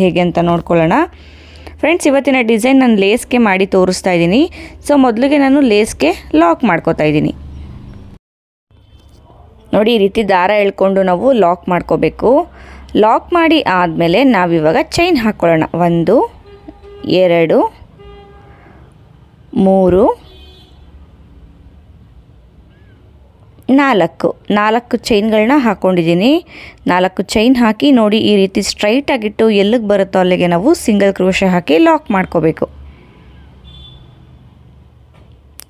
ಹೇಗೆ ಅಂತ ನೋಡ್ಕೊಳ್ಳೋಣ ಫ್ರೆಂಡ್ಸ್ ಇವತ್ತಿನ ಡಿಸೈನ್ ನಾನು ಲೇಸ್ಗೆ ಮಾಡಿ ತೋರಿಸ್ತಾ ಇದ್ದೀನಿ ಸೊ ಮೊದಲಿಗೆ ನಾನು ಲೇಸ್ಗೆ ಲಾಕ್ ಮಾಡ್ಕೋತಾ ಇದ್ದೀನಿ ನೋಡಿ ಈ ರೀತಿ ದಾರ ಎಳ್ಕೊಂಡು ನಾವು ಲಾಕ್ ಮಾಡ್ಕೋಬೇಕು ಲಾಕ್ ಮಾಡಿ ಆದಮೇಲೆ ನಾವಿವಾಗ ಚೈನ್ ಹಾಕ್ಕೊಳ್ಳೋಣ ಒಂದು ಎರಡು ಮೂರು ನಾಲ್ಕು ನಾಲ್ಕು ಚೈನ್ಗಳನ್ನ ಹಾಕ್ಕೊಂಡಿದ್ದೀನಿ ನಾಲ್ಕು ಚೈನ್ ಹಾಕಿ ನೋಡಿ ಈ ರೀತಿ ಸ್ಟ್ರೈಟಾಗಿಟ್ಟು ಎಲ್ಲಿಗೆ ಬರುತ್ತೋ ಅಲ್ಲಿಗೆ ನಾವು ಸಿಂಗಲ್ ಕ್ರೋಶ ಹಾಕಿ ಲಾಕ್ ಮಾಡ್ಕೋಬೇಕು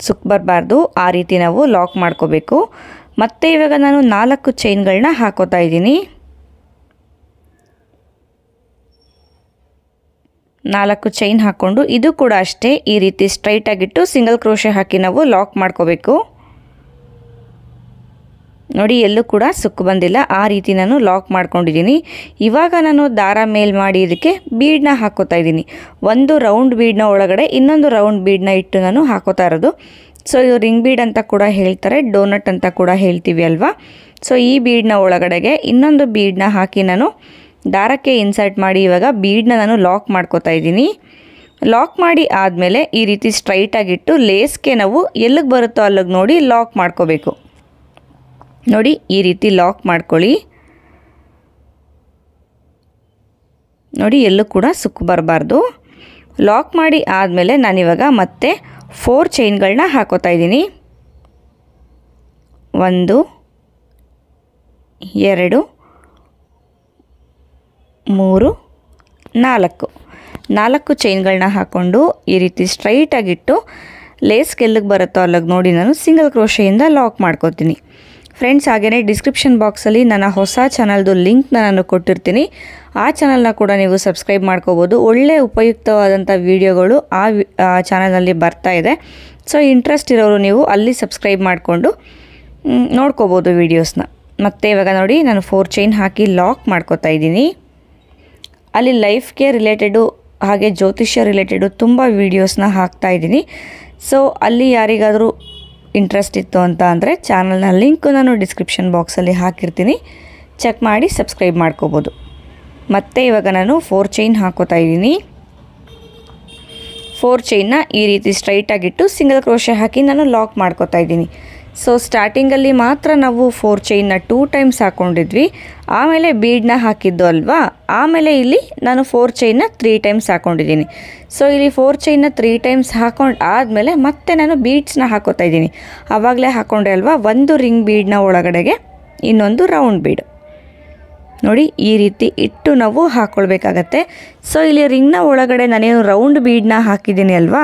ಸುಕ್ ಬರಬಾರ್ದು ಆ ರೀತಿ ನಾವು ಲಾಕ್ ಮಾಡ್ಕೋಬೇಕು ಮತ್ತು ಇವಾಗ ನಾನು ನಾಲ್ಕು ಚೈನ್ಗಳನ್ನ ಹಾಕೋತಾ ಇದ್ದೀನಿ ನಾಲ್ಕು ಚೈನ್ ಹಾಕ್ಕೊಂಡು ಇದು ಕೂಡ ಅಷ್ಟೇ ಈ ರೀತಿ ಸ್ಟ್ರೈಟಾಗಿಟ್ಟು ಸಿಂಗಲ್ ಕ್ರೋಶ ಹಾಕಿ ನಾವು ಲಾಕ್ ಮಾಡ್ಕೋಬೇಕು ನೋಡಿ ಎಲ್ಲೂ ಕೂಡ ಸುಕ್ಕು ಬಂದಿಲ್ಲ ಆ ರೀತಿ ನಾನು ಲಾಕ್ ಮಾಡ್ಕೊಂಡಿದ್ದೀನಿ ಇವಾಗ ನಾನು ದಾರ ಮೇಲ್ ಮಾಡಿ ಇದಕ್ಕೆ ಬೀಡನ್ನ ಹಾಕೋತಾ ಇದ್ದೀನಿ ಒಂದು ರೌಂಡ್ ಬೀಡ್ನ ಒಳಗಡೆ ಇನ್ನೊಂದು ರೌಂಡ್ ಬೀಡನ್ನ ಇಟ್ಟು ನಾನು ಹಾಕೋತಾ ಇರೋದು ಸೊ ಇದು ರಿಂಗ್ ಬೀಡ್ ಅಂತ ಕೂಡ ಹೇಳ್ತಾರೆ ಡೋನಟ್ ಅಂತ ಕೂಡ ಹೇಳ್ತೀವಿ ಅಲ್ವಾ ಸೊ ಈ ಬೀಡ್ನ ಒಳಗಡೆಗೆ ಇನ್ನೊಂದು ಬೀಡನ್ನ ಹಾಕಿ ನಾನು ದಾರಕ್ಕೆ ಇನ್ಸರ್ಟ್ ಮಾಡಿ ಇವಾಗ ಬೀಡನ್ನ ನಾನು ಲಾಕ್ ಮಾಡ್ಕೋತಾ ಇದ್ದೀನಿ ಲಾಕ್ ಮಾಡಿ ಆದಮೇಲೆ ಈ ರೀತಿ ಸ್ಟ್ರೈಟಾಗಿಟ್ಟು ಲೇಸ್ಗೆ ನಾವು ಎಲ್ಲಿಗೆ ಬರುತ್ತೋ ಅಲ್ಲಿಗೆ ನೋಡಿ ಲಾಕ್ ಮಾಡ್ಕೋಬೇಕು ನೋಡಿ ಈ ರೀತಿ ಲಾಕ್ ಮಾಡ್ಕೊಳ್ಳಿ ನೋಡಿ ಎಲ್ಲೂ ಕೂಡ ಸುಕ್ಕು ಬರಬಾರ್ದು ಲಾಕ್ ಮಾಡಿ ಆದಮೇಲೆ ನಾನಿವಾಗ ಮತ್ತೆ ಫೋರ್ ಚೈನ್ಗಳನ್ನ ಹಾಕೋತಾ ಇದ್ದೀನಿ ಒಂದು ಎರಡು ಮೂರು ನಾಲ್ಕು ನಾಲ್ಕು ಚೈನ್ಗಳನ್ನ ಹಾಕ್ಕೊಂಡು ಈ ರೀತಿ ಸ್ಟ್ರೈಟಾಗಿಟ್ಟು ಲೇಸ್ ಗೆಲ್ಲಿಗೆ ಬರುತ್ತೋ ಅಲ್ಲಿಗೆ ನೋಡಿ ನಾನು ಸಿಂಗಲ್ ಕ್ರೋಶೆಯಿಂದ ಲಾಕ್ ಮಾಡ್ಕೋತೀನಿ ಫ್ರೆಂಡ್ಸ್ ಹಾಗೆಯೇ ಡಿಸ್ಕ್ರಿಪ್ಷನ್ ಬಾಕ್ಸಲ್ಲಿ ನನ್ನ ಹೊಸ ಚಾನಲ್ದು ಲಿಂಕ್ನ ನಾನು ಕೊಟ್ಟಿರ್ತೀನಿ ಆ ಚಾನಲ್ನ ಕೂಡ ನೀವು ಸಬ್ಸ್ಕ್ರೈಬ್ ಮಾಡ್ಕೋಬೋದು ಒಳ್ಳೆ ಉಪಯುಕ್ತವಾದಂಥ ವಿಡಿಯೋಗಳು ಆ ಚಾನಲ್ನಲ್ಲಿ ಬರ್ತಾ ಇದೆ ಸೊ ಇಂಟ್ರೆಸ್ಟ್ ಇರೋರು ನೀವು ಅಲ್ಲಿ ಸಬ್ಸ್ಕ್ರೈಬ್ ಮಾಡಿಕೊಂಡು ನೋಡ್ಕೋಬೋದು ವೀಡಿಯೋಸ್ನ ಮತ್ತೆ ಇವಾಗ ನೋಡಿ ನಾನು ಫೋರ್ ಚೈನ್ ಹಾಕಿ ಲಾಕ್ ಮಾಡ್ಕೋತಾ ಇದ್ದೀನಿ ಅಲ್ಲಿ ಲೈಫ್ಗೆ ರಿಲೇಟೆಡು ಹಾಗೆ ಜ್ಯೋತಿಷ್ಯ ರಿಲೇಟೆಡು ತುಂಬ ವೀಡಿಯೋಸ್ನ ಹಾಕ್ತಾ ಇದ್ದೀನಿ ಸೊ ಅಲ್ಲಿ ಯಾರಿಗಾದರೂ ಇಂಟ್ರೆಸ್ಟ್ ಇತ್ತು ಅಂತ ಅಂದರೆ ಚಾನಲ್ನ ಲಿಂಕು ನಾನು ಡಿಸ್ಕ್ರಿಪ್ಷನ್ ಬಾಕ್ಸಲ್ಲಿ ಹಾಕಿರ್ತೀನಿ ಚೆಕ್ ಮಾಡಿ ಸಬ್ಸ್ಕ್ರೈಬ್ ಮಾಡ್ಕೋಬೋದು ಮತ್ತು ಇವಾಗ ನಾನು ಫೋರ್ ಚೈನ್ ಹಾಕೋತಾ ಇದ್ದೀನಿ ಫೋರ್ ಚೈನ್ನ ಈ ರೀತಿ ಸ್ಟ್ರೈಟಾಗಿಟ್ಟು ಸಿಂಗಲ್ ಕ್ರೋಶೆ ಹಾಕಿ ನಾನು ಲಾಕ್ ಮಾಡ್ಕೋತಾ ಇದ್ದೀನಿ ಸೊ ಸ್ಟಾರ್ಟಿಂಗಲ್ಲಿ ಮಾತ್ರ ನಾವು ಫೋರ್ ಚೈನ್ನ ಟೂ ಟೈಮ್ಸ್ ಹಾಕ್ಕೊಂಡಿದ್ವಿ ಆಮೇಲೆ ಬೀಡನ್ನ ಹಾಕಿದ್ದು ಅಲ್ವಾ ಆಮೇಲೆ ಇಲ್ಲಿ ನಾನು ಫೋರ್ ಚೈನ್ನ ತ್ರೀ ಟೈಮ್ಸ್ ಹಾಕ್ಕೊಂಡಿದ್ದೀನಿ ಸೊ ಇಲ್ಲಿ ಫೋರ್ ಚೈನ್ನ ತ್ರೀ ಟೈಮ್ಸ್ ಹಾಕೊಂಡು ಆದಮೇಲೆ ಮತ್ತೆ ನಾನು ಬೀಡ್ಸ್ನ ಹಾಕೋತಾ ಇದ್ದೀನಿ ಆವಾಗಲೇ ಹಾಕ್ಕೊಂಡೆ ಅಲ್ವಾ ಒಂದು ರಿಂಗ್ ಬೀಡ್ನ ಒಳಗಡೆಗೆ ಇನ್ನೊಂದು ರೌಂಡ್ ಬೀಡ್ ನೋಡಿ ಈ ರೀತಿ ಇಟ್ಟು ನಾವು ಹಾಕ್ಕೊಳ್ಬೇಕಾಗತ್ತೆ ಸೊ ಇಲ್ಲಿ ರಿಂಗ್ನ ಒಳಗಡೆ ನಾನೇನು ರೌಂಡ್ ಬೀಡ್ನ ಹಾಕಿದ್ದೀನಿ ಅಲ್ವಾ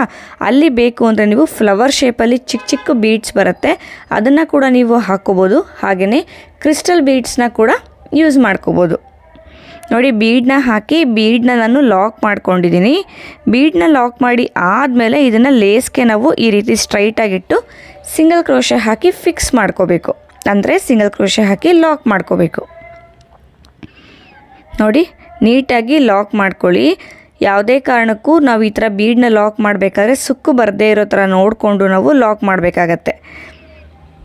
ಅಲ್ಲಿ ಬೇಕು ಅಂದರೆ ನೀವು ಫ್ಲವರ್ ಶೇಪಲ್ಲಿ ಚಿಕ್ಕ ಚಿಕ್ಕ ಬೀಡ್ಸ್ ಬರುತ್ತೆ ಅದನ್ನು ಕೂಡ ನೀವು ಹಾಕ್ಕೋಬೋದು ಹಾಗೆಯೇ ಕ್ರಿಸ್ಟಲ್ ಬೀಡ್ಸ್ನ ಕೂಡ ಯೂಸ್ ಮಾಡ್ಕೋಬೋದು ನೋಡಿ ಬೀಡನ್ನ ಹಾಕಿ ಬೀಡನ್ನ ನಾನು ಲಾಕ್ ಮಾಡ್ಕೊಂಡಿದ್ದೀನಿ ಬೀಡನ್ನ ಲಾಕ್ ಮಾಡಿ ಆದಮೇಲೆ ಇದನ್ನು ಲೇಸ್ಗೆ ನಾವು ಈ ರೀತಿ ಸ್ಟ್ರೈಟಾಗಿಟ್ಟು ಸಿಂಗಲ್ ಕ್ರೋಶೆ ಹಾಕಿ ಫಿಕ್ಸ್ ಮಾಡ್ಕೋಬೇಕು ಅಂದರೆ ಸಿಂಗಲ್ ಕ್ರೋಶೆ ಹಾಕಿ ಲಾಕ್ ಮಾಡ್ಕೋಬೇಕು ನೋಡಿ ನೀಟಾಗಿ ಲಾಕ್ ಮಾಡ್ಕೊಳ್ಳಿ ಯಾವುದೇ ಕಾರಣಕ್ಕೂ ನಾವು ಈ ಥರ ಬೀಡನ್ನ ಲಾಕ್ ಮಾಡಬೇಕಾದ್ರೆ ಸುಕ್ಕು ಬರದೇ ಇರೋ ಥರ ನೋಡಿಕೊಂಡು ನಾವು ಲಾಕ್ ಮಾಡಬೇಕಾಗತ್ತೆ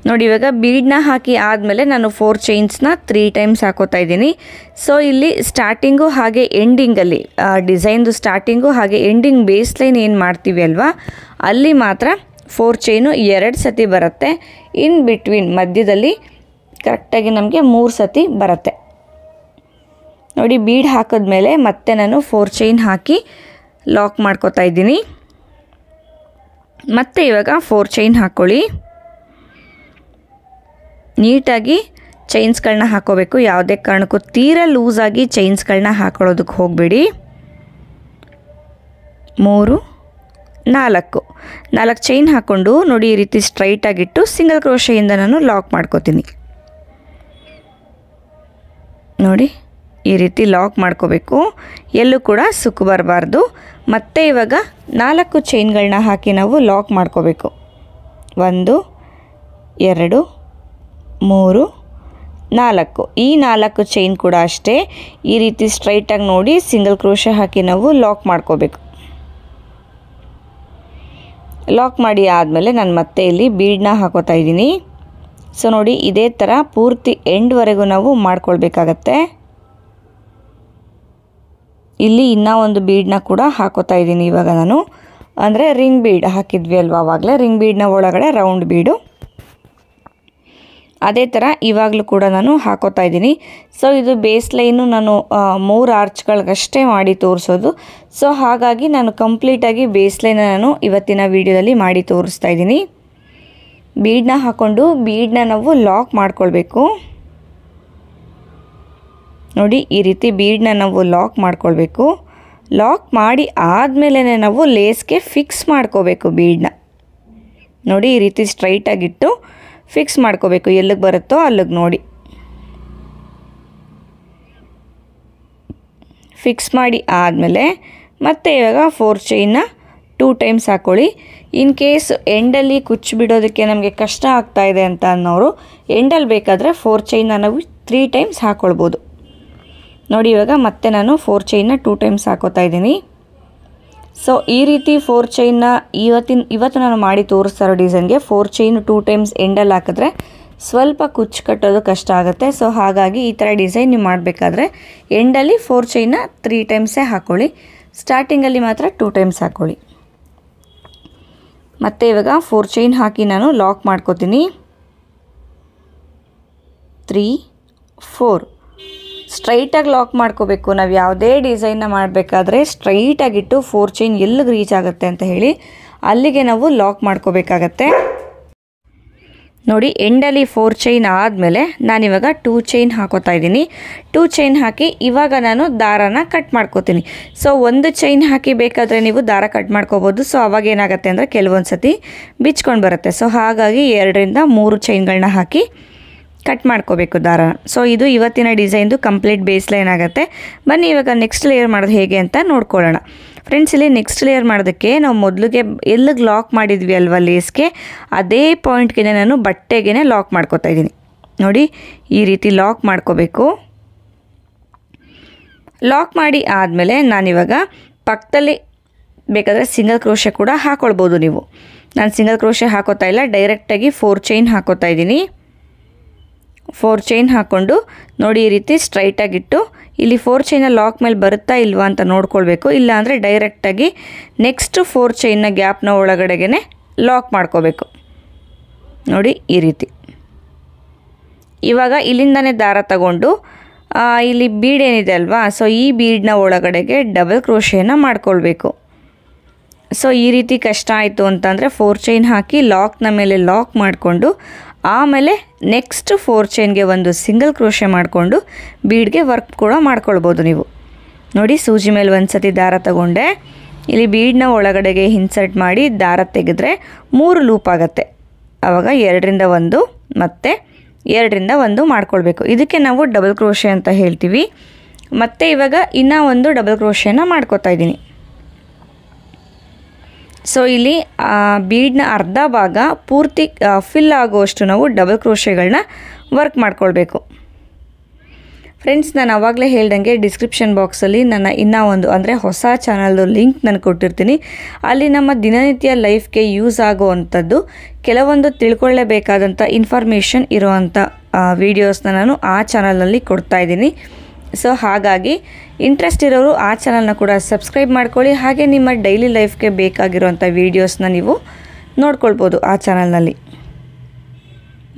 ನೋಡಿ ಇವಾಗ ಬೀಡನ್ನ ಹಾಕಿ ಆದಮೇಲೆ ನಾನು ಫೋರ್ ಚೈನ್ಸ್ನ ತ್ರೀ ಟೈಮ್ಸ್ ಹಾಕೋತಾ ಇದ್ದೀನಿ ಸೊ ಇಲ್ಲಿ ಸ್ಟಾರ್ಟಿಂಗು ಹಾಗೆ ಎಂಡಿಂಗಲ್ಲಿ ಡಿಸೈನ್ದು ಸ್ಟಾರ್ಟಿಂಗು ಹಾಗೆ ಎಂಡಿಂಗ್ ಬೇಸ್ ಲೈನ್ ಏನು ಮಾಡ್ತೀವಿ ಅಲ್ವಾ ಅಲ್ಲಿ ಮಾತ್ರ ಫೋರ್ ಚೈನು ಎರಡು ಸತಿ ಬರುತ್ತೆ ಇನ್ ಬಿಟ್ವೀನ್ ಮಧ್ಯದಲ್ಲಿ ಕರೆಕ್ಟಾಗಿ ನಮಗೆ ಮೂರು ಸತಿ ಬರುತ್ತೆ ನೋಡಿ ಬೀಡ್ ಹಾಕಿದ್ಮೇಲೆ ಮತ್ತೆ ನಾನು ಫೋರ್ ಚೈನ್ ಹಾಕಿ ಲಾಕ್ ಮಾಡ್ಕೋತಾ ಇದ್ದೀನಿ ಮತ್ತೆ ಇವಾಗ ಫೋರ್ ಚೈನ್ ಹಾಕ್ಕೊಳ್ಳಿ ನೀಟಾಗಿ ಚೈನ್ಸ್ಗಳನ್ನ ಹಾಕೋಬೇಕು ಯಾವುದೇ ಕಾರಣಕ್ಕೂ ತೀರಾ ಲೂಸಾಗಿ ಚೈನ್ಸ್ಗಳನ್ನ ಹಾಕೊಳ್ಳೋದಕ್ಕೆ ಹೋಗಬೇಡಿ ಮೂರು ನಾಲ್ಕು ನಾಲ್ಕು ಚೈನ್ ಹಾಕ್ಕೊಂಡು ನೋಡಿ ಈ ರೀತಿ ಸ್ಟ್ರೈಟಾಗಿಟ್ಟು ಸಿಂಗಲ್ ಕ್ರೋಶೆಯಿಂದ ನಾನು ಲಾಕ್ ಮಾಡ್ಕೋತೀನಿ ನೋಡಿ ಈ ರೀತಿ ಲಾಕ್ ಮಾಡ್ಕೋಬೇಕು ಎಲ್ಲೂ ಕೂಡ ಸುಕ್ಕು ಬರಬಾರ್ದು ಮತ್ತೆ ಇವಾಗ ನಾಲ್ಕು ಚೈನ್ಗಳನ್ನ ಹಾಕಿ ನಾವು ಲಾಕ್ ಮಾಡ್ಕೋಬೇಕು ಒಂದು ಎರಡು ಮೂರು ನಾಲ್ಕು ಈ ನಾಲ್ಕು ಚೈನ್ ಕೂಡ ಅಷ್ಟೇ ಈ ರೀತಿ ಸ್ಟ್ರೈಟಾಗಿ ನೋಡಿ ಸಿಂಗಲ್ ಕ್ರೋಶ ಹಾಕಿ ನಾವು ಲಾಕ್ ಮಾಡ್ಕೋಬೇಕು ಲಾಕ್ ಮಾಡಿ ಆದಮೇಲೆ ನಾನು ಮತ್ತೆ ಇಲ್ಲಿ ಬೀಡನ್ನ ಹಾಕೋತಾ ಇದ್ದೀನಿ ಸೊ ನೋಡಿ ಇದೇ ಥರ ಪೂರ್ತಿ ಎಂಡ್ವರೆಗೂ ನಾವು ಮಾಡ್ಕೊಳ್ಬೇಕಾಗತ್ತೆ ಇಲ್ಲಿ ಇನ್ನೂ ಒಂದು ಬೀಡನ್ನ ಕೂಡ ಹಾಕೋತಾ ಇದ್ದೀನಿ ಇವಾಗ ನಾನು ಅಂದರೆ ರಿಂಗ್ ಬೀಡ್ ಹಾಕಿದ್ವಿ ಅಲ್ವಾ ಅವಾಗಲೇ ರಿಂಗ್ ಬೀಡ್ನ ಒಳಗಡೆ ರೌಂಡ್ ಬೀಡು ಅದೇ ಥರ ಇವಾಗಲೂ ಕೂಡ ನಾನು ಹಾಕೋತಾ ಇದ್ದೀನಿ ಸೊ ಇದು ಬೇಸ್ ಲೈನು ನಾನು ಮೂರು ಆರ್ಚ್ಗಳಿಗಷ್ಟೇ ಮಾಡಿ ತೋರಿಸೋದು ಸೊ ಹಾಗಾಗಿ ನಾನು ಕಂಪ್ಲೀಟಾಗಿ ಬೇಸ್ ಲೈನ ನಾನು ಇವತ್ತಿನ ವೀಡಿಯೋದಲ್ಲಿ ಮಾಡಿ ತೋರಿಸ್ತಾ ಇದ್ದೀನಿ ಬೀಡನ್ನ ಹಾಕ್ಕೊಂಡು ಬೀಡನ್ನ ನಾವು ಲಾಕ್ ಮಾಡ್ಕೊಳ್ಬೇಕು ನೋಡಿ ಈ ರೀತಿ ಬೀಡನ್ನ ನಾವು ಲಾಕ್ ಮಾಡ್ಕೊಳ್ಬೇಕು ಲಾಕ್ ಮಾಡಿ ಆದಮೇಲೆ ನಾವು ಲೇಸ್ಗೆ ಫಿಕ್ಸ್ ಮಾಡ್ಕೋಬೇಕು ಬೀಡನ್ನ ನೋಡಿ ಈ ರೀತಿ ಸ್ಟ್ರೈಟಾಗಿಟ್ಟು ಫಿಕ್ಸ್ ಮಾಡ್ಕೋಬೇಕು ಎಲ್ಲಿಗೆ ಬರುತ್ತೋ ಅಲ್ಲಿಗೆ ನೋಡಿ ಫಿಕ್ಸ್ ಮಾಡಿ ಆದಮೇಲೆ ಮತ್ತೆ ಇವಾಗ ಫೋರ್ ಚೈನ್ನ ಟೂ ಟೈಮ್ಸ್ ಹಾಕ್ಕೊಳ್ಳಿ ಇನ್ ಕೇಸ್ ಎಂಡಲ್ಲಿ ಕುಚ್ಚು ಬಿಡೋದಕ್ಕೆ ನಮಗೆ ಕಷ್ಟ ಆಗ್ತಾಯಿದೆ ಅಂತ ಅನ್ನೋರು ಎಂಡಲ್ಲಿ ಬೇಕಾದರೆ ಫೋರ್ ಚೈನ್ನ ನಾವು ತ್ರೀ ಟೈಮ್ಸ್ ಹಾಕ್ಕೊಳ್ಬೋದು ನೋಡಿ ಇವಾಗ ಮತ್ತೆ ನಾನು ಫೋರ್ ಚೈನ್ನ ಟೂ ಟೈಮ್ಸ್ ಹಾಕೋತಾ ಇದ್ದೀನಿ ಸೊ ಈ ರೀತಿ ಫೋರ್ ಚೈನ್ನ ಇವತ್ತಿನ ಇವತ್ತು ನಾನು ಮಾಡಿ ತೋರಿಸ್ತಾ ಇರೋ ಡಿಸೈನ್ಗೆ ಫೋರ್ ಚೈನ್ ಟೂ ಟೈಮ್ಸ್ ಎಂಡಲ್ಲಿ ಹಾಕಿದ್ರೆ ಸ್ವಲ್ಪ ಕುಚ್ಚು ಕಟ್ಟೋದು ಕಷ್ಟ ಆಗುತ್ತೆ ಸೊ ಹಾಗಾಗಿ ಈ ಥರ ಡಿಸೈನ್ ನೀವು ಮಾಡಬೇಕಾದ್ರೆ ಎಂಡಲ್ಲಿ ಫೋರ್ ಚೈನ್ನ ತ್ರೀ ಟೈಮ್ಸೇ ಹಾಕ್ಕೊಳ್ಳಿ ಸ್ಟಾರ್ಟಿಂಗಲ್ಲಿ ಮಾತ್ರ ಟೂ ಟೈಮ್ಸ್ ಹಾಕ್ಕೊಳ್ಳಿ ಮತ್ತು ಇವಾಗ ಫೋರ್ ಚೈನ್ ಹಾಕಿ ನಾನು ಲಾಕ್ ಮಾಡ್ಕೋತೀನಿ ತ್ರೀ ಫೋರ್ ಸ್ಟ್ರೈಟಾಗಿ ಲಾಕ್ ಮಾಡ್ಕೋಬೇಕು ನಾವು ಯಾವುದೇ ಡಿಸೈನ್ನ ಮಾಡಬೇಕಾದ್ರೆ ಸ್ಟ್ರೈಟಾಗಿಟ್ಟು ಫೋರ್ ಚೈನ್ ಎಲ್ಲಿಗೆ ರೀಚ್ ಆಗುತ್ತೆ ಅಂತ ಹೇಳಿ ಅಲ್ಲಿಗೆ ನಾವು ಲಾಕ್ ಮಾಡ್ಕೋಬೇಕಾಗತ್ತೆ ನೋಡಿ ಎಂಡಲ್ಲಿ ಫೋರ್ ಚೈನ್ ಆದಮೇಲೆ ನಾನಿವಾಗ ಟೂ ಚೈನ್ ಹಾಕೋತಾ ಇದ್ದೀನಿ ಟೂ ಚೈನ್ ಹಾಕಿ ಇವಾಗ ನಾನು ದಾರಾನ ಕಟ್ ಮಾಡ್ಕೋತೀನಿ ಸೊ ಒಂದು ಚೈನ್ ಹಾಕಿ ಬೇಕಾದರೆ ನೀವು ದಾರ ಕಟ್ ಮಾಡ್ಕೋಬೋದು ಸೊ ಅವಾಗ ಏನಾಗುತ್ತೆ ಅಂದರೆ ಕೆಲವೊಂದು ಸತಿ ಬಿಚ್ಕೊಂಡು ಬರುತ್ತೆ ಸೊ ಹಾಗಾಗಿ ಎರಡರಿಂದ ಮೂರು ಚೈನ್ಗಳನ್ನ ಹಾಕಿ ಕಟ್ ಮಾಡ್ಕೋಬೇಕು ದಾರ ಸೊ ಇದು ಇವತ್ತಿನ ಡಿಸೈನ್ದು ಕಂಪ್ಲೀಟ್ ಬೇಸ್ ಲೈನ್ ಆಗುತ್ತೆ ಬನ್ನಿ ಇವಾಗ ನೆಕ್ಸ್ಟ್ ಲೇಯರ್ ಮಾಡೋದು ಹೇಗೆ ಅಂತ ನೋಡ್ಕೊಳ್ಳೋಣ ಫ್ರೆಂಡ್ಸ್ ಇಲ್ಲಿ ನೆಕ್ಸ್ಟ್ ಲೇಯರ್ ಮಾಡೋದಕ್ಕೆ ನಾವು ಮೊದಲಿಗೆ ಎಲ್ಲಿಗೆ ಲಾಕ್ ಮಾಡಿದ್ವಿ ಅಲ್ವಾ ಲೇಸ್ಗೆ ಅದೇ ಪಾಯಿಂಟ್ಗೆ ನಾನು ಬಟ್ಟೆಗೆ ಲಾಕ್ ಮಾಡ್ಕೋತಾ ಇದ್ದೀನಿ ನೋಡಿ ಈ ರೀತಿ ಲಾಕ್ ಮಾಡ್ಕೋಬೇಕು ಲಾಕ್ ಮಾಡಿ ಆದಮೇಲೆ ನಾನಿವಾಗ ಪಕ್ಕದಲ್ಲಿ ಬೇಕಾದರೆ ಸಿಂಗಲ್ ಕ್ರೋಶೆ ಕೂಡ ಹಾಕ್ಕೊಳ್ಬೋದು ನೀವು ನಾನು ಸಿಂಗಲ್ ಕ್ರೋಶೆ ಹಾಕೋತಾ ಇಲ್ಲ ಡೈರೆಕ್ಟಾಗಿ ಫೋರ್ ಚೈನ್ ಹಾಕೋತಾ ಇದ್ದೀನಿ ಫೋರ್ ಚೈನ್ ಹಾಕ್ಕೊಂಡು ನೋಡಿ ಈ ರೀತಿ ಸ್ಟ್ರೈಟಾಗಿಟ್ಟು ಇಲ್ಲಿ ಫೋರ್ ಚೈನ ಲಾಕ್ ಮೇಲೆ ಬರುತ್ತಾ ಇಲ್ವಾ ಅಂತ ನೋಡ್ಕೊಳ್ಬೇಕು ಇಲ್ಲಾಂದರೆ ಡೈರೆಕ್ಟಾಗಿ ನೆಕ್ಸ್ಟ್ ಫೋರ್ ಚೈನ ಗ್ಯಾಪ್ನ ಒಳಗಡೆಗೆ ಲಾಕ್ ಮಾಡ್ಕೋಬೇಕು ನೋಡಿ ಈ ರೀತಿ ಇವಾಗ ಇಲ್ಲಿಂದನೇ ದಾರ ತಗೊಂಡು ಇಲ್ಲಿ ಬೀಡ್ ಏನಿದೆ ಅಲ್ವಾ ಸೊ ಈ ಬೀಡ್ನ ಒಳಗಡೆಗೆ ಡಬಲ್ ಕ್ರೋಶೆಯನ್ನು ಮಾಡ್ಕೊಳ್ಬೇಕು ಸೊ ಈ ರೀತಿ ಕಷ್ಟ ಆಯಿತು ಅಂತಂದರೆ ಫೋರ್ ಚೈನ್ ಹಾಕಿ ಲಾಕ್ನ ಮೇಲೆ ಲಾಕ್ ಮಾಡಿಕೊಂಡು ಆಮೇಲೆ ನೆಕ್ಸ್ಟ್ ಫೋರ್ ಚೈನ್ಗೆ ಒಂದು ಸಿಂಗಲ್ ಕ್ರೋಶೆ ಮಾಡಿಕೊಂಡು ಬೀಡ್ಗೆ ವರ್ಕ್ ಕೂಡ ಮಾಡ್ಕೊಳ್ಬೋದು ನೀವು ನೋಡಿ ಸೂಜಿ ಮೇಲೆ ಒಂದು ಸತಿ ದಾರ ತಗೊಂಡೆ ಇಲ್ಲಿ ಬೀಡ್ನ ಒಳಗಡೆಗೆ ಇನ್ಸರ್ಟ್ ಮಾಡಿ ದಾರ ತೆಗೆದ್ರೆ ಮೂರು ಲೂಪ್ ಆಗುತ್ತೆ ಆವಾಗ ಎರಡರಿಂದ ಒಂದು ಮತ್ತು ಎರಡರಿಂದ ಒಂದು ಮಾಡ್ಕೊಳ್ಬೇಕು ಇದಕ್ಕೆ ನಾವು ಡಬಲ್ ಕ್ರೋಶೆ ಅಂತ ಹೇಳ್ತೀವಿ ಮತ್ತು ಇವಾಗ ಇನ್ನೂ ಒಂದು ಡಬಲ್ ಕ್ರೋಶೆನ ಮಾಡ್ಕೋತಾ ಇದ್ದೀನಿ ಸೊ ಇಲ್ಲಿ ಬೀಡ್ನ ಅರ್ಧ ಭಾಗ ಪೂರ್ತಿ ಫಿಲ್ ಆಗುವಷ್ಟು ನಾವು ಡಬಲ್ ಕ್ರೋಶೆಗಳನ್ನ ವರ್ಕ್ ಮಾಡ್ಕೊಳ್ಬೇಕು ಫ್ರೆಂಡ್ಸ್ ನಾನು ಆವಾಗಲೇ ಹೇಳ್ದಂಗೆ ಡಿಸ್ಕ್ರಿಪ್ಷನ್ ಬಾಕ್ಸಲ್ಲಿ ನನ್ನ ಇನ್ನೂ ಒಂದು ಅಂದರೆ ಹೊಸ ಚಾನಲ್ದು ಲಿಂಕ್ ನಾನು ಕೊಟ್ಟಿರ್ತೀನಿ ಅಲ್ಲಿ ನಮ್ಮ ದಿನನಿತ್ಯ ಲೈಫ್ಗೆ ಯೂಸ್ ಆಗುವಂಥದ್ದು ಕೆಲವೊಂದು ತಿಳ್ಕೊಳ್ಳೇಬೇಕಾದಂಥ ಇನ್ಫಾರ್ಮೇಷನ್ ಇರುವಂಥ ವೀಡಿಯೋಸ್ನ ನಾನು ಆ ಕೊಡ್ತಾ ಇದ್ದೀನಿ ಸೊ ಹಾಗಾಗಿ ಇಂಟ್ರೆಸ್ಟ್ ಇರೋರು ಆ ಚಾನಲ್ನ ಕೂಡ ಸಬ್ಸ್ಕ್ರೈಬ್ ಮಾಡ್ಕೊಳ್ಳಿ ಹಾಗೆ ನಿಮ್ಮ ಡೈಲಿ ಲೈಫ್ಗೆ ಬೇಕಾಗಿರುವಂಥ ವೀಡಿಯೋಸ್ನ ನೀವು ನೋಡ್ಕೊಳ್ಬೋದು ಆ ಚಾನಲ್ನಲ್ಲಿ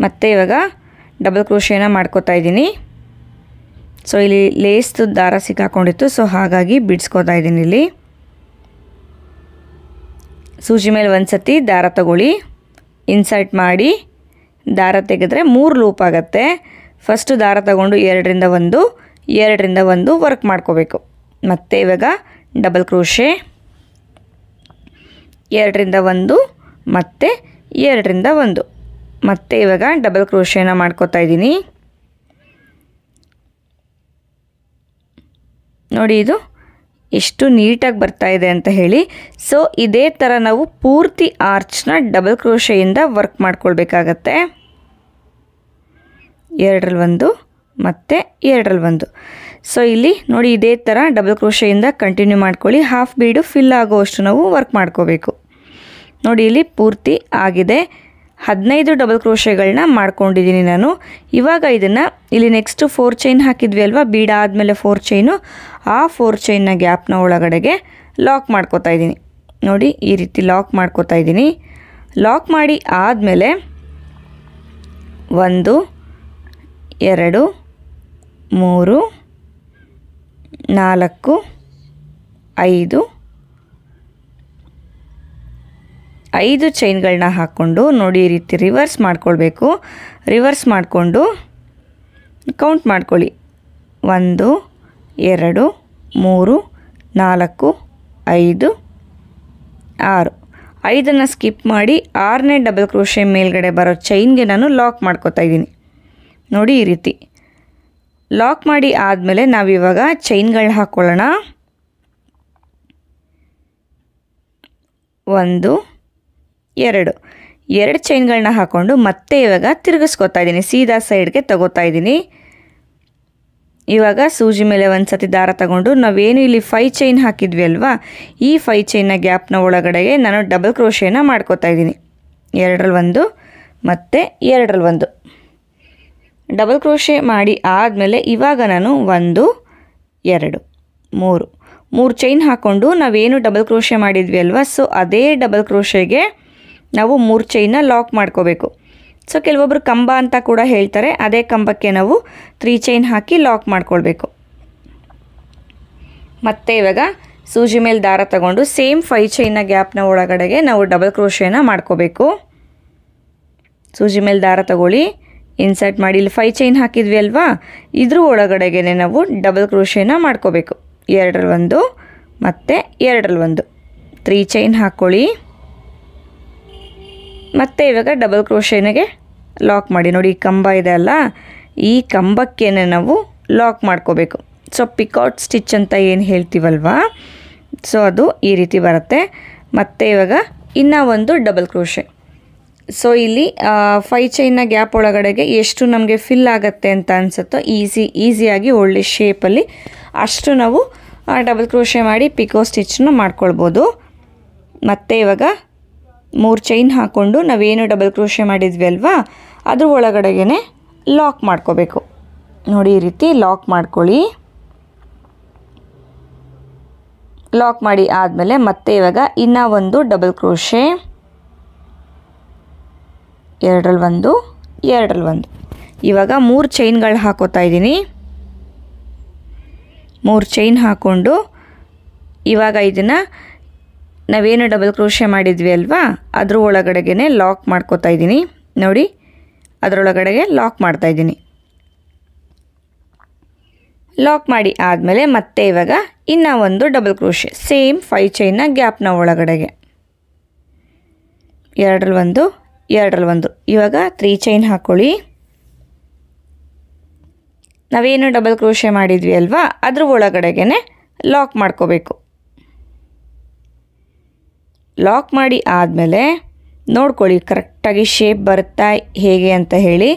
ಮತ್ತು ಇವಾಗ ಡಬಲ್ ಕ್ರೋಷಿಯನ್ನು ಮಾಡ್ಕೋತಾ ಇದ್ದೀನಿ ಸೊ ಇಲ್ಲಿ ಲೇಸ್ದು ದಾರ ಸಿಕ್ಕಾಕೊಂಡಿತ್ತು ಸೊ ಹಾಗಾಗಿ ಬಿಡಿಸ್ಕೋತಾ ಇದ್ದೀನಿ ಇಲ್ಲಿ ಸೂಜಿ ಮೇಲೆ ಒಂದು ಸತಿ ದಾರ ತಗೊಳ್ಳಿ ಇನ್ಸರ್ಟ್ ಮಾಡಿ ದಾರ ತೆಗೆದ್ರೆ ಮೂರು ಲೂಪ್ ಆಗುತ್ತೆ ಫಸ್ಟು ದಾರ ತಗೊಂಡು ಎರಡರಿಂದ ಒಂದು ಎರಡರಿಂದ ಒಂದು ವರ್ಕ್ ಮಾಡ್ಕೋಬೇಕು ಮತ್ತೆ ಇವಾಗ ಡಬಲ್ ಕ್ರೋಶೆ ಎರಡರಿಂದ ಒಂದು ಮತ್ತು ಎರಡರಿಂದ ಒಂದು ಮತ್ತೆ ಇವಾಗ ಡಬಲ್ ಕ್ರೋಶೇನ ಮಾಡ್ಕೋತಾ ಇದ್ದೀನಿ ನೋಡಿ ಇದು ಎಷ್ಟು ನೀಟಾಗಿ ಬರ್ತಾ ಇದೆ ಅಂತ ಹೇಳಿ ಸೊ ಇದೇ ಥರ ನಾವು ಪೂರ್ತಿ ಆರ್ಚ್ನ ಡಬಲ್ ಕ್ರೋಶೆಯಿಂದ ವರ್ಕ್ ಮಾಡ್ಕೊಳ್ಬೇಕಾಗತ್ತೆ ಎರಡರಲ್ಲಿ ಒಂದು ಮತ್ತು ಎರಡರಲ್ಲಿ ಒಂದು ಸೊ ಇಲ್ಲಿ ನೋಡಿ ಇದೇ ಥರ ಡಬಲ್ ಕ್ರೋಶೆಯಿಂದ ಕಂಟಿನ್ಯೂ ಮಾಡ್ಕೊಳ್ಳಿ ಹಾಫ್ ಬೀಡು ಫಿಲ್ ಆಗೋವಷ್ಟು ನಾವು ವರ್ಕ್ ಮಾಡ್ಕೋಬೇಕು ನೋಡಿ ಇಲ್ಲಿ ಪೂರ್ತಿ ಆಗಿದೆ ಹದಿನೈದು ಡಬಲ್ ಕ್ರೋಶೆಗಳನ್ನ ಮಾಡ್ಕೊಂಡಿದ್ದೀನಿ ನಾನು ಇವಾಗ ಇದನ್ನು ಇಲ್ಲಿ ನೆಕ್ಸ್ಟು ಫೋರ್ ಚೈನ್ ಹಾಕಿದ್ವಿ ಅಲ್ವಾ ಬೀಡ ಆದಮೇಲೆ ಫೋರ್ ಚೈನು ಆ ಫೋರ್ ಚೈನ್ನ ಗ್ಯಾಪ್ನ ಒಳಗಡೆಗೆ ಲಾಕ್ ಮಾಡ್ಕೋತಾ ಇದ್ದೀನಿ ನೋಡಿ ಈ ರೀತಿ ಲಾಕ್ ಮಾಡ್ಕೋತಾ ಇದ್ದೀನಿ ಲಾಕ್ ಮಾಡಿ ಆದಮೇಲೆ ಒಂದು ಎರಡು ಮೂರು ನಾಲ್ಕು ಐದು ಐದು ಚೈನ್ಗಳನ್ನ ಹಾಕ್ಕೊಂಡು ನೋಡಿ ಈ ರೀತಿ ರಿವರ್ಸ್ ಮಾಡ್ಕೊಳ್ಬೇಕು ರಿವರ್ಸ್ ಮಾಡಿಕೊಂಡು ಕೌಂಟ್ ಮಾಡ್ಕೊಳ್ಳಿ ಒಂದು ಎರಡು ಮೂರು ನಾಲ್ಕು ಐದು ಆರು ಐದನ್ನು ಸ್ಕಿಪ್ ಮಾಡಿ ಆರನೇ ಡಬಲ್ ಕ್ರೋಶೆ ಮೇಲ್ಗಡೆ ಬರೋ ಚೈನ್ಗೆ ನಾನು ಲಾಕ್ ಮಾಡ್ಕೋತಾ ಇದ್ದೀನಿ ನೋಡಿ ಈ ರೀತಿ ಲಾಕ್ ಮಾಡಿ ಆದಮೇಲೆ ನಾವಿವಾಗ ಚೈನ್ಗಳನ್ನ ಹಾಕ್ಕೊಳ್ಳೋಣ ಒಂದು ಎರಡು ಎರಡು ಚೈನ್ಗಳನ್ನ ಹಾಕ್ಕೊಂಡು ಮತ್ತೆ ಇವಾಗ ತಿರುಗಿಸ್ಕೊತಾ ಇದ್ದೀನಿ ಸೀದಾ ಸೈಡ್ಗೆ ತಗೋತಾ ಇದ್ದೀನಿ ಇವಾಗ ಸೂಜಿ ಮೇಲೆ ಒಂದು ಸತಿ ದಾರ ತಗೊಂಡು ನಾವೇನು ಇಲ್ಲಿ ಫೈ ಚೈನ್ ಹಾಕಿದ್ವಿ ಅಲ್ವಾ ಈ ಫೈ ಚೈನ್ನ ಗ್ಯಾಪ್ನ ಒಳಗಡೆಗೆ ನಾನು ಡಬಲ್ ಕ್ರೋಶೇನ ಮಾಡ್ಕೋತಾ ಇದ್ದೀನಿ ಎರಡರಲ್ಲಿ ಒಂದು ಮತ್ತು ಎರಡರಲ್ಲಿ ಒಂದು ಡಬಲ್ ಕ್ರೋಶೆ ಮಾಡಿ ಆದಮೇಲೆ ಇವಾಗ ನಾನು ಒಂದು ಎರಡು ಮೂರು ಮೂರು ಚೈನ್ ಹಾಕ್ಕೊಂಡು ನಾವೇನು ಡಬಲ್ ಕ್ರೋಶೆ ಮಾಡಿದ್ವಿ ಅಲ್ವಾ ಸೊ ಅದೇ ಡಬಲ್ ಕ್ರೋಶೆಗೆ ನಾವು ಮೂರು ಚೈನ್ನ ಲಾಕ್ ಮಾಡ್ಕೋಬೇಕು ಸೊ ಕೆಲವೊಬ್ಬರು ಕಂಬ ಅಂತ ಕೂಡ ಹೇಳ್ತಾರೆ ಅದೇ ಕಂಬಕ್ಕೆ ನಾವು ತ್ರೀ ಚೈನ್ ಹಾಕಿ ಲಾಕ್ ಮಾಡ್ಕೊಳ್ಬೇಕು ಮತ್ತೆ ಇವಾಗ ಸೂಜಿ ಮೇಲೆ ದಾರ ತಗೊಂಡು ಸೇಮ್ ಫೈವ್ ಚೈನ ಗ್ಯಾಪ್ನ ಒಳಗಡೆಗೆ ನಾವು ಡಬಲ್ ಕ್ರೋಶೆನ ಮಾಡ್ಕೋಬೇಕು ಸೂಜಿ ಮೇಲೆ ದಾರ ತಗೊಳ್ಳಿ ಇನ್ಸರ್ಟ್ ಮಾಡಿ ಇಲ್ಲಿ ಫೈ ಚೈನ್ ಹಾಕಿದ್ವಿ ಅಲ್ವಾ ಇದ್ರ ಒಳಗಡೆಗೆ ನಾವು ಡಬಲ್ ಕ್ರೋಷೇನ ಮಾಡ್ಕೋಬೇಕು ಎರಡರಲ್ಲಿ ಒಂದು ಮತ್ತು ಎರಡರಲ್ಲಿ ಒಂದು ತ್ರೀ ಚೈನ್ ಹಾಕ್ಕೊಳ್ಳಿ ಮತ್ತು ಇವಾಗ ಡಬಲ್ ಕ್ರೋಶೇನಿಗೆ ಲಾಕ್ ಮಾಡಿ ನೋಡಿ ಈ ಕಂಬ ಇದೆ ಅಲ್ಲ ಈ ಕಂಬಕ್ಕೆ ನಾವು ಲಾಕ್ ಮಾಡ್ಕೋಬೇಕು ಸೊ ಪಿಕೌಟ್ ಸ್ಟಿಚ್ ಅಂತ ಏನು ಹೇಳ್ತೀವಲ್ವ ಸೊ ಅದು ಈ ರೀತಿ ಬರುತ್ತೆ ಮತ್ತು ಇವಾಗ ಇನ್ನೂ ಒಂದು ಡಬಲ್ ಕ್ರೋಶೆ ಸೊ ಇಲ್ಲಿ ಫೈ ಚೈನ್ನ ಗ್ಯಾಪ್ ಒಳಗಡೆಗೆ ಎಷ್ಟು ನಮಗೆ ಫಿಲ್ ಆಗುತ್ತೆ ಅಂತ ಅನಿಸುತ್ತೋ ಈಸಿ ಈಸಿಯಾಗಿ ಒಳ್ಳೆ ಶೇಪಲ್ಲಿ ಅಷ್ಟು ನಾವು ಡಬಲ್ ಕ್ರೋಶೆ ಮಾಡಿ ಪಿಕೋ ಸ್ಟಿಚ್ನ ಮಾಡ್ಕೊಳ್ಬೋದು ಮತ್ತು ಇವಾಗ ಮೂರು ಚೈನ್ ಹಾಕ್ಕೊಂಡು ನಾವೇನು ಡಬಲ್ ಕ್ರೋಶೆ ಮಾಡಿದ್ವಿ ಅಲ್ವಾ ಅದ್ರ ಒಳಗಡೆಗೆ ಲಾಕ್ ಮಾಡ್ಕೋಬೇಕು ನೋಡಿ ಈ ರೀತಿ ಲಾಕ್ ಮಾಡ್ಕೊಳ್ಳಿ ಲಾಕ್ ಮಾಡಿ ಆದಮೇಲೆ ಮತ್ತೆ ಇವಾಗ ಇನ್ನೂ ಒಂದು ಡಬಲ್ ಕ್ರೋಶೆ ಎರಡರಲ್ಲಿ ಒಂದು ಎರಡರಲ್ಲಿ ಒಂದು ಇವಾಗ ಮೂರು ಚೈನ್ಗಳು ಹಾಕೋತಾ ಇದ್ದೀನಿ ಮೂರು ಚೈನ್ ಹಾಕ್ಕೊಂಡು ಇವಾಗ ಇದನ್ನು ನಾವೇನು ಡಬಲ್ ಕ್ರೋಶೆ ಮಾಡಿದ್ವಿ ಅಲ್ವಾ ಅದ್ರ ಒಳಗಡೆಗೆ ಲಾಕ್ ಮಾಡ್ಕೋತಾ ಇದ್ದೀನಿ ನೋಡಿ ಅದರೊಳಗಡೆಗೆ ಲಾಕ್ ಮಾಡ್ತಾ ಲಾಕ್ ಮಾಡಿ ಆದಮೇಲೆ ಮತ್ತೆ ಇವಾಗ ಇನ್ನೂ ಒಂದು ಡಬಲ್ ಕ್ರೋಶೆ ಸೇಮ್ ಫೈ ಚೈನ್ನ ಗ್ಯಾಪ್ನ ಒಳಗಡೆಗೆ ಎರಡರಲ್ಲಿ ಒಂದು ಎರಡರಲ್ಲಿ ಒಂದು ಇವಾಗ ತ್ರೀ ಚೈನ್ ಹಾಕ್ಕೊಳ್ಳಿ ನಾವೇನು ಡಬಲ್ ಕ್ರೋಶೆ ಮಾಡಿದ್ವಿ ಅಲ್ವಾ ಅದ್ರ ಒಳಗಡೆಗೆ ಲಾಕ್ ಮಾಡ್ಕೋಬೇಕು ಲಾಕ್ ಮಾಡಿ ಆದಮೇಲೆ ನೋಡ್ಕೊಳ್ಳಿ ಕರೆಕ್ಟಾಗಿ ಶೇಪ್ ಬರುತ್ತಾ ಹೇಗೆ ಅಂತ ಹೇಳಿ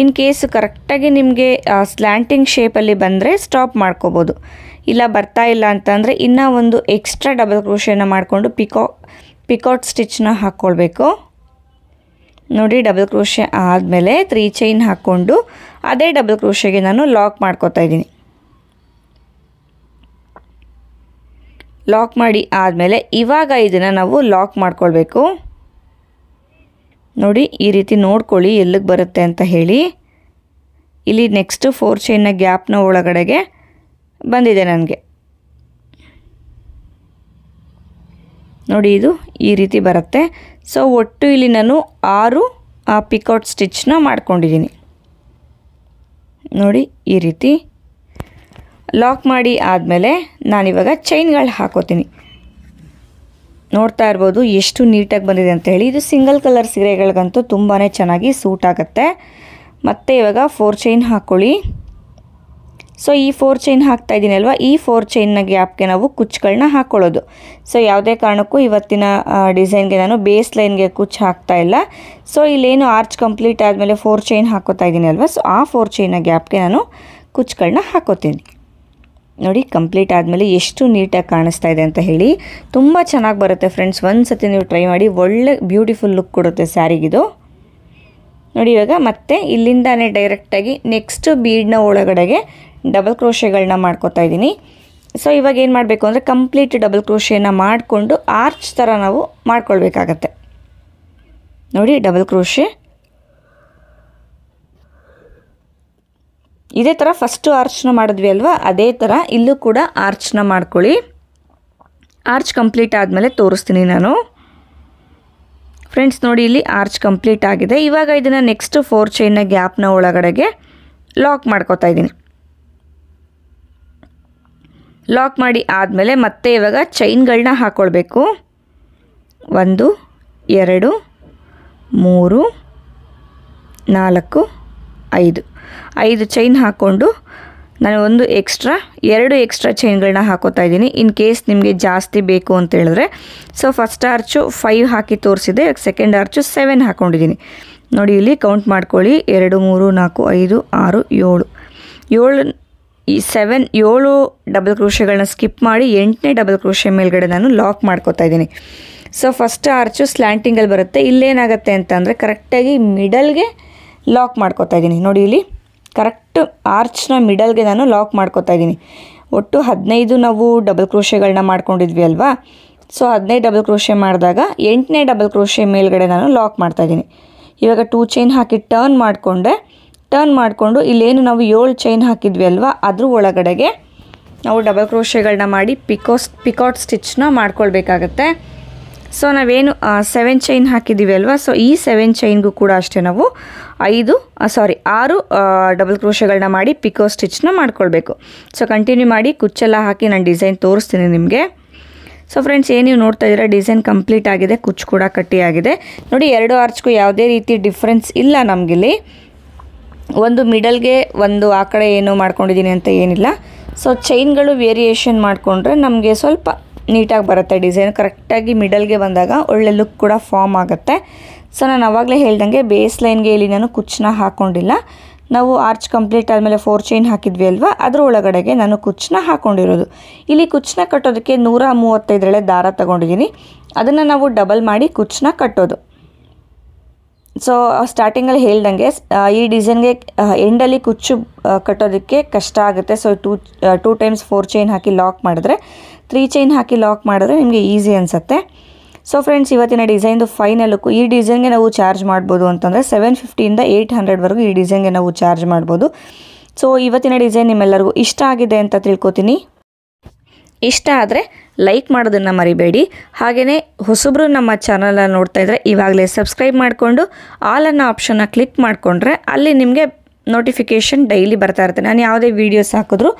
ಇನ್ ಕೇಸ್ ಕರೆಕ್ಟಾಗಿ ನಿಮಗೆ ಸ್ಲ್ಯಾಂಟಿಂಗ್ ಶೇಪಲ್ಲಿ ಬಂದರೆ ಸ್ಟಾಪ್ ಮಾಡ್ಕೋಬೋದು ಇಲ್ಲ ಬರ್ತಾ ಇಲ್ಲ ಅಂತಂದರೆ ಇನ್ನೂ ಒಂದು ಎಕ್ಸ್ಟ್ರಾ ಡಬಲ್ ಕ್ರೋಶೆನ ಮಾಡಿಕೊಂಡು ಪಿಕೋ ಪಿಕೌಟ್ ಸ್ಟಿಚ್ನ ಹಾಕ್ಕೊಳ್ಬೇಕು ನೋಡಿ ಡಬಲ್ ಕ್ರೋಶೆ ಆದಮೇಲೆ ತ್ರೀ ಚೈನ್ ಹಾಕ್ಕೊಂಡು ಅದೇ ಡಬಲ್ ಕ್ರೋಶೆಗೆ ನಾನು ಲಾಕ್ ಮಾಡ್ಕೋತಾ ಇದ್ದೀನಿ ಲಾಕ್ ಮಾಡಿ ಆದಮೇಲೆ ಇವಾಗ ಇದನ್ನು ನಾವು ಲಾಕ್ ಮಾಡ್ಕೊಳ್ಬೇಕು ನೋಡಿ ಈ ರೀತಿ ನೋಡ್ಕೊಳ್ಳಿ ಎಲ್ಲಿಗೆ ಬರುತ್ತೆ ಅಂತ ಹೇಳಿ ಇಲ್ಲಿ ನೆಕ್ಸ್ಟು ಫೋರ್ ಚೈನ್ನ ಗ್ಯಾಪ್ನ ಒಳಗಡೆಗೆ ಬಂದಿದೆ ನನಗೆ ನೋಡಿ ಇದು ಈ ರೀತಿ ಬರುತ್ತೆ ಸೊ ಒಟ್ಟು ಇಲ್ಲಿ ನಾನು ಆರು ಪಿಕೌಟ್ ಸ್ಟಿಚ್ನ ಮಾಡ್ಕೊಂಡಿದ್ದೀನಿ ನೋಡಿ ಈ ರೀತಿ ಲಾಕ್ ಮಾಡಿ ಆದಮೇಲೆ ನಾನಿವಾಗ ಚೈನ್ಗಳು ಹಾಕೋತೀನಿ ನೋಡ್ತಾ ಇರ್ಬೋದು ಎಷ್ಟು ನೀಟಾಗಿ ಬಂದಿದೆ ಅಂತ ಹೇಳಿ ಇದು ಸಿಂಗಲ್ ಕಲರ್ ಸೀರೆಗಳಿಗಂತೂ ತುಂಬಾ ಚೆನ್ನಾಗಿ ಸೂಟ್ ಆಗುತ್ತೆ ಮತ್ತು ಇವಾಗ ಫೋರ್ ಚೈನ್ ಹಾಕ್ಕೊಳ್ಳಿ ಸೊ ಈ ಫೋರ್ ಚೈನ್ ಹಾಕ್ತಾ ಇದ್ದೀನಲ್ವ ಈ ಫೋರ್ ಚೈನ್ನ ಗ್ಯಾಪ್ಗೆ ನಾವು ಕುಚ್ಚುಗಳನ್ನ ಹಾಕ್ಕೊಳ್ಳೋದು ಸೊ ಯಾವುದೇ ಕಾರಣಕ್ಕೂ ಇವತ್ತಿನ ಡಿಸೈನ್ಗೆ ನಾನು ಬೇಸ್ ಲೈನ್ಗೆ ಕುಚ್ಚು ಹಾಕ್ತಾ ಇಲ್ಲ ಸೊ ಇಲ್ಲೇನು ಆರ್ಚ್ ಕಂಪ್ಲೀಟ್ ಆದಮೇಲೆ ಫೋರ್ ಚೈನ್ ಹಾಕೋತಾ ಇದ್ದೀನಿ ಅಲ್ವಾ ಸೊ ಆ ಫೋರ್ ಚೈನ್ನ ಗ್ಯಾಪ್ಗೆ ನಾನು ಕುಚ್ಚುಗಳನ್ನ ಹಾಕೋತೀನಿ ನೋಡಿ ಕಂಪ್ಲೀಟ್ ಆದಮೇಲೆ ಎಷ್ಟು ನೀಟಾಗಿ ಕಾಣಿಸ್ತಾ ಇದೆ ಅಂತ ಹೇಳಿ ತುಂಬ ಚೆನ್ನಾಗಿ ಬರುತ್ತೆ ಫ್ರೆಂಡ್ಸ್ ಒಂದು ಸತಿ ನೀವು ಟ್ರೈ ಮಾಡಿ ಒಳ್ಳೆ ಬ್ಯೂಟಿಫುಲ್ ಲುಕ್ ಕೊಡುತ್ತೆ ಸ್ಯಾರಿಗಿದು ನೋಡಿ ಇವಾಗ ಮತ್ತೆ ಇಲ್ಲಿಂದಾನೇ ಡೈರೆಕ್ಟಾಗಿ ನೆಕ್ಸ್ಟ್ ಬೀಡ್ನ ಒಳಗಡೆಗೆ ಡಬಲ್ ಕ್ರೋಶೆಗಳನ್ನ ಮಾಡ್ಕೋತಾ ಇದ್ದೀನಿ ಸೊ ಇವಾಗ ಏನು ಮಾಡಬೇಕು ಅಂದರೆ ಕಂಪ್ಲೀಟ್ ಡಬಲ್ ಕ್ರೋಶೆನ ಮಾಡಿಕೊಂಡು ಆರ್ಚ್ ಥರ ನಾವು ಮಾಡ್ಕೊಳ್ಬೇಕಾಗತ್ತೆ ನೋಡಿ ಡಬಲ್ ಕ್ರೋಶೆ ಇದೇ ಥರ ಫಸ್ಟು ಆರ್ಚ್ನ ಮಾಡಿದ್ವಿ ಅಲ್ವಾ ಅದೇ ಥರ ಇಲ್ಲೂ ಕೂಡ ಆರ್ಚ್ನ ಮಾಡ್ಕೊಳ್ಳಿ ಆರ್ಚ್ ಕಂಪ್ಲೀಟ್ ಆದಮೇಲೆ ತೋರಿಸ್ತೀನಿ ನಾನು ಫ್ರೆಂಡ್ಸ್ ನೋಡಿ ಇಲ್ಲಿ ಆರ್ಚ್ ಕಂಪ್ಲೀಟ್ ಆಗಿದೆ ಇವಾಗ ಇದನ್ನು ನೆಕ್ಸ್ಟ್ ಫೋರ್ ಚೈನ್ನ ಗ್ಯಾಪ್ನ ಒಳಗಡೆಗೆ ಲಾಕ್ ಮಾಡ್ಕೋತಾ ಇದ್ದೀನಿ ಲಾಕ್ ಮಾಡಿ ಆದಮೇಲೆ ಮತ್ತೆ ಇವಾಗ ಚೈನ್ಗಳನ್ನ ಹಾಕ್ಕೊಳ್ಬೇಕು ಒಂದು ಎರಡು ಮೂರು ನಾಲ್ಕು ಐದು ಐದು ಚೈನ್ ಹಾಕ್ಕೊಂಡು ನಾನು ಒಂದು ಎಕ್ಸ್ಟ್ರಾ ಎರಡು ಎಕ್ಸ್ಟ್ರಾ ಚೈನ್ಗಳನ್ನ ಹಾಕೋತಾ ಇದ್ದೀನಿ ಇನ್ ಕೇಸ್ ನಿಮಗೆ ಜಾಸ್ತಿ ಬೇಕು ಅಂತ ಹೇಳಿದ್ರೆ ಸೊ ಫಸ್ಟ್ ಆರ್ಚು ಫೈವ್ ಹಾಕಿ ತೋರಿಸಿದೆ ಸೆಕೆಂಡ್ ಆರ್ಚು ಸೆವೆನ್ ಹಾಕ್ಕೊಂಡಿದ್ದೀನಿ ನೋಡಿ ಇಲ್ಲಿ ಕೌಂಟ್ ಮಾಡ್ಕೊಳ್ಳಿ ಎರಡು ಮೂರು ನಾಲ್ಕು ಐದು ಆರು ಏಳು ಏಳು ಈ ಸೆವೆನ್ ಏಳು ಡಬಲ್ ಕ್ರೋಶೆಗಳನ್ನ ಸ್ಕಿಪ್ ಮಾಡಿ ಎಂಟನೇ ಡಬಲ್ ಕ್ರೋಶೆ ಮೇಲ್ಗಡೆ ನಾನು ಲಾಕ್ ಮಾಡ್ಕೋತಾ ಇದ್ದೀನಿ ಸೊ ಫಸ್ಟ್ ಆರ್ಚು ಸ್ಲ್ಯಾಂಟಿಂಗಲ್ಲಿ ಬರುತ್ತೆ ಇಲ್ಲೇನಾಗುತ್ತೆ ಅಂತ ಅಂದರೆ ಕರೆಕ್ಟಾಗಿ ಮಿಡಲ್ಗೆ ಲಾಕ್ ಮಾಡ್ಕೋತಾ ಇದ್ದೀನಿ ನೋಡಿ ಇಲ್ಲಿ ಕರೆಕ್ಟ್ ಆರ್ಚ್ನ ಮಿಡಲ್ಗೆ ನಾನು ಲಾಕ್ ಮಾಡ್ಕೋತಾ ಇದ್ದೀನಿ ಒಟ್ಟು ಹದಿನೈದು ನಾವು ಡಬಲ್ ಕ್ರೋಶೆಗಳನ್ನ ಮಾಡ್ಕೊಂಡಿದ್ವಿ ಅಲ್ವಾ ಸೊ ಹದಿನೈದು ಡಬಲ್ ಕ್ರೋಶೆ ಮಾಡಿದಾಗ ಎಂಟನೇ ಡಬಲ್ ಕ್ರೋಶೆ ಮೇಲ್ಗಡೆ ನಾನು ಲಾಕ್ ಮಾಡ್ತಾಯಿದ್ದೀನಿ ಇವಾಗ ಟೂ ಚೈನ್ ಹಾಕಿ ಟರ್ನ್ ಮಾಡಿಕೊಂಡೆ ಟರ್ನ್ ಮಾಡಿಕೊಂಡು ಇಲ್ಲೇನು ನಾವು ಏಳು ಚೈನ್ ಹಾಕಿದ್ವಿ ಅಲ್ವಾ ಅದ್ರ ಒಳಗಡೆಗೆ ನಾವು ಡಬಲ್ ಕ್ರೋಶೆಗಳನ್ನ ಮಾಡಿ ಪಿಕೋಸ್ ಪಿಕಾಟ್ ಸ್ಟಿಚ್ನ ಮಾಡ್ಕೊಳ್ಬೇಕಾಗತ್ತೆ ಸೊ ನಾವೇನು ಸೆವೆನ್ ಚೈನ್ ಹಾಕಿದ್ದೀವಿ ಅಲ್ವಾ ಸೊ ಈ ಸೆವೆನ್ ಚೈನ್ಗೂ ಕೂಡ ಅಷ್ಟೇ ನಾವು ಐದು ಸಾರಿ ಆರು ಡಬಲ್ ಕ್ರೋಶೆಗಳನ್ನ ಮಾಡಿ ಪಿಕೋ ಸ್ಟಿಚ್ನ ಮಾಡ್ಕೊಳ್ಬೇಕು ಸೊ ಕಂಟಿನ್ಯೂ ಮಾಡಿ ಕುಚ್ಚೆಲ್ಲ ಹಾಕಿ ನಾನು ಡಿಸೈನ್ ತೋರಿಸ್ತೀನಿ ನಿಮಗೆ ಸೊ ಫ್ರೆಂಡ್ಸ್ ಏನು ನೀವು ನೋಡ್ತಾ ಇದ್ದೀರಾ ಡಿಸೈನ್ ಕಂಪ್ಲೀಟ್ ಆಗಿದೆ ಕುಚ್ಚು ಕೂಡ ಕಟ್ಟಿಯಾಗಿದೆ ನೋಡಿ ಎರಡು ಆರ್ಚ್ಗೂ ಯಾವುದೇ ರೀತಿ ಡಿಫ್ರೆನ್ಸ್ ಇಲ್ಲ ನಮಗಿಲ್ಲಿ ಒಂದು ಮಿಡಲ್ಗೆ ಒಂದು ಆ ಕಡೆ ಏನು ಮಾಡ್ಕೊಂಡಿದ್ದೀನಿ ಅಂತ ಏನಿಲ್ಲ ಸೊ ಚೈನ್ಗಳು ವೇರಿಯೇಷನ್ ಮಾಡಿಕೊಂಡ್ರೆ ನಮಗೆ ಸ್ವಲ್ಪ ನೀಟಾಗಿ ಬರುತ್ತೆ ಡಿಸೈನ್ ಕರೆಕ್ಟಾಗಿ ಮಿಡಲ್ಗೆ ಬಂದಾಗ ಒಳ್ಳೆ ಲುಕ್ ಕೂಡ ಫಾರ್ಮ್ ಆಗುತ್ತೆ ಸೊ ನಾನು ಅವಾಗಲೇ ಹೇಳ್ದಂಗೆ ಬೇಸ್ ಲೈನ್ಗೆ ಇಲ್ಲಿ ನಾನು ಕುಚ್ಚನ್ನ ಹಾಕ್ಕೊಂಡಿಲ್ಲ ನಾವು ಆರ್ಚ್ ಕಂಪ್ಲೀಟ್ ಆದಮೇಲೆ ಫೋರ್ ಚೈನ್ ಹಾಕಿದ್ವಿ ಅಲ್ವಾ ಅದರ ಒಳಗಡೆಗೆ ನಾನು ಕುಚ್ಚನ್ನ ಹಾಕ್ಕೊಂಡಿರೋದು ಇಲ್ಲಿ ಕುಚ್ಚನ್ನ ಕಟ್ಟೋದಕ್ಕೆ ನೂರ ಮೂವತ್ತೈದರಳೆ ದಾರ ತಗೊಂಡಿದ್ದೀನಿ ಅದನ್ನು ನಾವು ಡಬಲ್ ಮಾಡಿ ಕುಚ್ಚನ್ನ ಕಟ್ಟೋದು ಸೊ ಸ್ಟಾರ್ಟಿಂಗಲ್ಲಿ ಹೇಳ್ದಂಗೆ ಈ ಡಿಸೈನ್ಗೆ ಎಂಡಲ್ಲಿ ಕುಚ್ಚು ಕಟ್ಟೋದಕ್ಕೆ ಕಷ್ಟ ಆಗುತ್ತೆ so two two times four chain ಹಾಕಿ ಲಾಕ್ ಮಾಡಿದ್ರೆ ತ್ರೀ ಚೈನ್ ಹಾಕಿ ಲಾಕ್ ಮಾಡಿದ್ರೆ ನಿಮಗೆ ಈಸಿ ಅನಿಸುತ್ತೆ ಸೊ ಫ್ರೆಂಡ್ಸ್ ಇವತ್ತಿನ ಡಿಸೈನ್ದು ಫೈನಲ್ ಈ ಡಿಸೈನ್ಗೆ ನಾವು ಚಾರ್ಜ್ ಮಾಡ್ಬೋದು ಅಂತಂದರೆ ಸೆವೆನ್ ಫಿಫ್ಟಿಯಿಂದ ಏಯ್ಟ್ ಹಂಡ್ರೆಡ್ವರೆಗೂ ಈ ಡಿಸೈನ್ಗೆ ನಾವು ಚಾರ್ಜ್ ಮಾಡ್ಬೋದು ಸೊ ಇವತ್ತಿನ ಡಿಸೈನ್ ನಿಮ್ಮೆಲ್ಲರಿಗೂ ಇಷ್ಟ ಆಗಿದೆ ಅಂತ ತಿಳ್ಕೊತೀನಿ ಇಷ್ಟ ಆದರೆ ಲೈಕ್ ಮಾಡೋದನ್ನು ಮರಿಬೇಡಿ ಹಾಗೆಯೇ ಹೊಸಬ್ರು ನಮ್ಮ ಚಾನಲನ್ನು ನೋಡ್ತಾ ಇದ್ದರೆ ಇವಾಗಲೇ ಸಬ್ಸ್ಕ್ರೈಬ್ ಮಾಡಿಕೊಂಡು ಆಲ್ ಅನ್ನೋ ಆಪ್ಷನ್ನ ಕ್ಲಿಕ್ ಮಾಡಿಕೊಂಡ್ರೆ ಅಲ್ಲಿ ನಿಮಗೆ ನೋಟಿಫಿಕೇಷನ್ ಡೈಲಿ ಬರ್ತಾ ಇರುತ್ತೆ ನಾನು ಯಾವುದೇ ವೀಡಿಯೋಸ್ ಹಾಕಿದ್ರೂ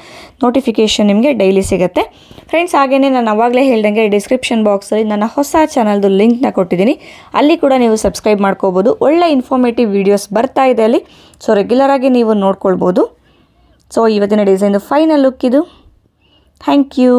ನೋಟಿಫಿಕೇಷನ್ ನಿಮಗೆ ಡೈಲಿ ಸಿಗುತ್ತೆ ಫ್ರೆಂಡ್ಸ್ ಹಾಗೆಯೇ ನಾನು ಅವಾಗಲೇ ಹೇಳ್ದಂಗೆ ಡಿಸ್ಕ್ರಿಪ್ಷನ್ ಬಾಕ್ಸಲ್ಲಿ ನನ್ನ ಹೊಸ ಚಾನಲ್ದು ಲಿಂಕ್ನ ಕೊಟ್ಟಿದ್ದೀನಿ ಅಲ್ಲಿ ಕೂಡ ನೀವು ಸಬ್ಸ್ಕ್ರೈಬ್ ಮಾಡ್ಕೋಬೋದು ಒಳ್ಳೆ ಇನ್ಫಾರ್ಮೇಟಿವ್ ವೀಡಿಯೋಸ್ ಬರ್ತಾ ಇದೆ ಅಲ್ಲಿ ಸೊ ರೆಗ್ಯುಲರಾಗಿ ನೀವು ನೋಡ್ಕೊಳ್ಬೋದು ಸೊ ಇವತ್ತಿನ ಡಿಸೈನ್ದು ಫೈನಲ್ ಲುಕ್ ಇದು ಥ್ಯಾಂಕ್ ಯು